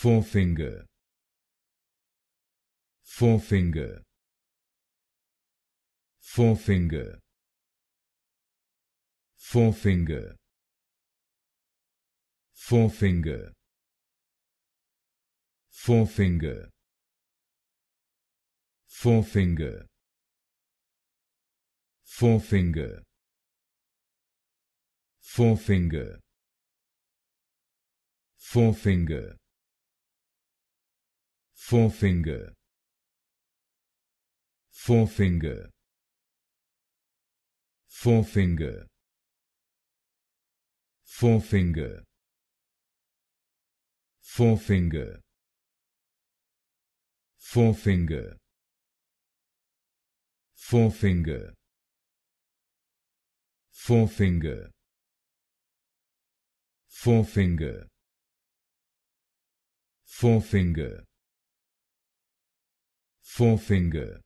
forefinger forefinger forefinger forefinger forefinger forefinger forefinger forefinger forefinger forefinger forefinger forefinger forefinger forefinger forefinger forefinger forefinger forefinger forefinger forefinger forefinger